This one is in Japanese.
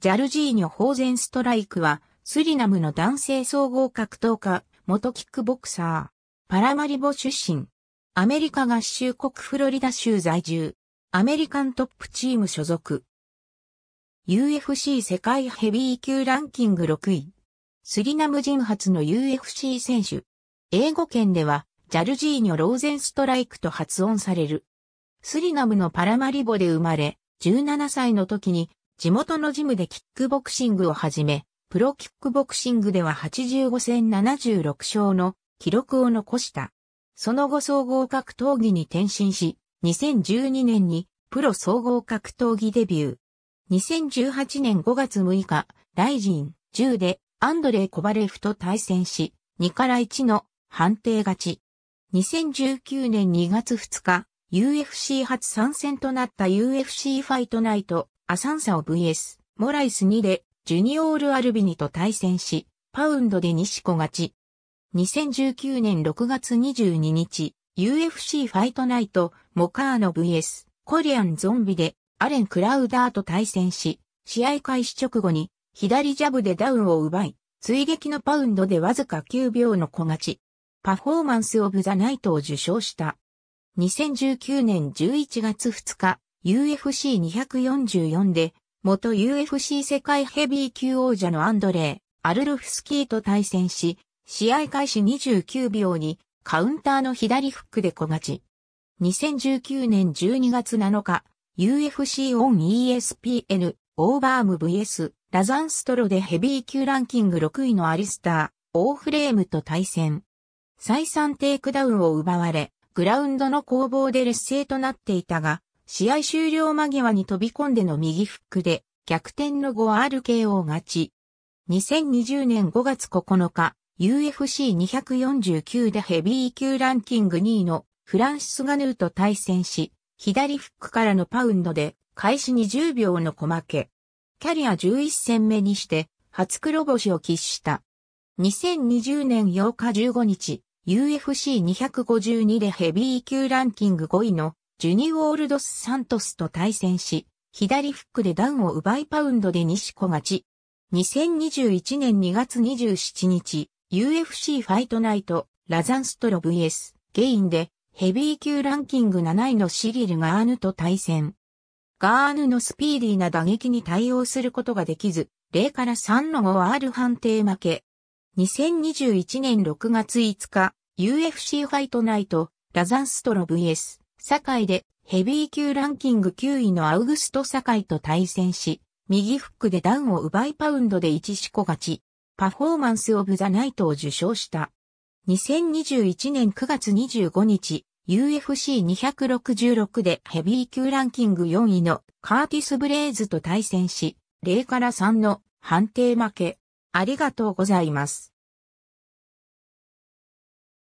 ジャルジーニョ・ホーゼンストライクは、スリナムの男性総合格闘家、元キックボクサー、パラマリボ出身、アメリカ合衆国フロリダ州在住、アメリカントップチーム所属、UFC 世界ヘビー級ランキング6位、スリナム人発の UFC 選手、英語圏では、ジャルジーニョ・ローゼンストライクと発音される。スリナムのパラマリボで生まれ、17歳の時に地元のジムでキックボクシングをはじめ、プロキックボクシングでは85戦76勝の記録を残した。その後総合格闘技に転身し、2012年にプロ総合格闘技デビュー。2018年5月6日、ライジン10でアンドレイ・コバレフと対戦し、2から1の判定勝ち。2019年2月2日、UFC 初参戦となった UFC ファイトナイトアサンサオ VS、モライス2で、ジュニオール・アルビニと対戦し、パウンドで西子勝ち。2019年6月22日、UFC ファイトナイト、モカーノ VS、コリアンゾンビで、アレン・クラウダーと対戦し、試合開始直後に、左ジャブでダウンを奪い、追撃のパウンドでわずか9秒の小勝ち。パフォーマンス・オブ・ザ・ナイトを受賞した。2019年11月2日、UFC244 で、元 UFC 世界ヘビー級王者のアンドレー、アルルフスキーと対戦し、試合開始29秒にカウンターの左フックで小勝ち。2019年12月7日、UFC オン ESPN オーバーム VS ラザンストロでヘビー級ランキング6位のアリスター、オーフレームと対戦。再三テイクダウンを奪われ、グラウンドの攻防で劣勢となっていたが、試合終了間際に飛び込んでの右フックで逆転の 5RKO 勝ち。2020年5月9日、UFC249 でヘビー級ランキング2位のフランシス・ガヌーと対戦し、左フックからのパウンドで開始20秒の小負け。キャリア11戦目にして初黒星を喫した。2020年8日15日、UFC252 でヘビー級ランキング5位のジュニオールドス・サントスと対戦し、左フックでダウンを奪いパウンドで西子勝ち。2021年2月27日、UFC ファイトナイト、ラザンストロ VS、ゲインで、ヘビー級ランキング7位のシリル・ガーヌと対戦。ガーヌのスピーディーな打撃に対応することができず、0から3の 5R 判定負け。2021年6月5日、UFC ファイトナイト、ラザンストロ VS、堺でヘビー級ランキング9位のアウグスト堺と対戦し、右フックでダウンを奪いパウンドで1四個勝ち、パフォーマンスオブザナイトを受賞した。2021年9月25日、UFC266 でヘビー級ランキング4位のカーティス・ブレイズと対戦し、0から3の判定負け。ありがとうございます。